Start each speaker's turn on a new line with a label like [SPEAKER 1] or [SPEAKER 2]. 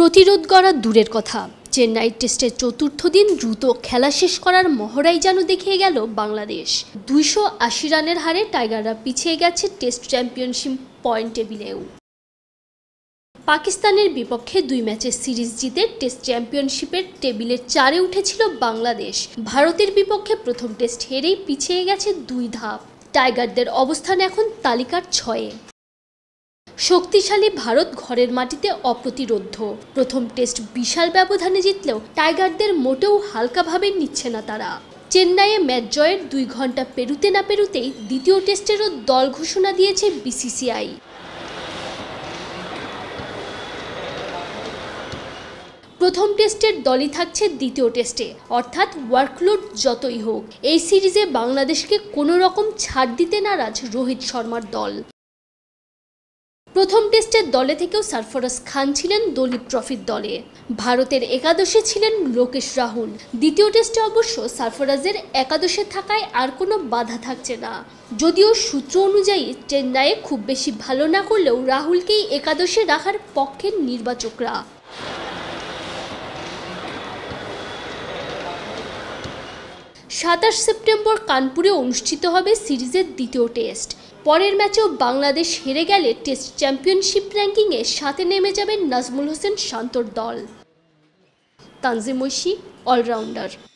[SPEAKER 1] প্রতিরোধ গড়া দূরের কথা চেন্নাই টেস্টের চতুর্থ দিন দ্রুত খেলা শেষ করার মহড়াই যেন দেখিয়ে গেল বাংলাদেশ দুইশো আশি রানের হারে টাইগাররা পিছিয়ে গেছে টেস্ট চ্যাম্পিয়নশিপ পয়েন্ট টেবিলেও পাকিস্তানের বিপক্ষে দুই ম্যাচের সিরিজ জিতে টেস্ট চ্যাম্পিয়নশিপের টেবিলের চারে উঠেছিল বাংলাদেশ ভারতের বিপক্ষে প্রথম টেস্ট হেরেই পিছিয়ে গেছে দুই ধাপ টাইগারদের অবস্থান এখন তালিকার ছয়ে শক্তিশালী ভারত ঘরের মাটিতে অপ্রতিরোধ প্রথম টেস্ট বিশাল ব্যবধানে জিতলেও টাইগারদের মোটেও হালকাভাবে নিচ্ছে না তারা চেন্নাইয়ে ম্যাচ জয়ের দুই ঘন্টা পেরুতে না পেরুতেই দ্বিতীয় টেস্টেরও দল ঘোষণা দিয়েছে বিসিসিআই প্রথম টেস্টের দলই থাকছে দ্বিতীয় টেস্টে অর্থাৎ ওয়ার্কলোড যতই হোক এই সিরিজে বাংলাদেশকে কোনো রকম ছাড় দিতে নারাজ রোহিত শর্মার দল প্রথম টেস্টের দলে থেকেও সারফরাজ খান ছিলেন দলিত ট্রফির দলে ভারতের একাদশে ছিলেন লোকেশ রাহুল দ্বিতীয় টেস্টে অবশ্য সারফরাজের একাদশে থাকায় আর কোনো বাধা থাকছে না যদিও সূত্র অনুযায়ী চেন্নাইয়ে খুব বেশি ভালো না করলেও রাহুলকেই একাদশে রাখার পক্ষের নির্বাচকরা সাতাশ সেপ্টেম্বর কানপুরে অনুষ্ঠিত হবে সিরিজের দ্বিতীয় টেস্ট পরের ম্যাচেও বাংলাদেশ হেরে গেলে টেস্ট চ্যাম্পিয়নশিপ র্যাঙ্কিংয়ে সাথে নেমে যাবেন নাজমুল হোসেন শান্তর দল তানজিম ঐশী অলরাউন্ডার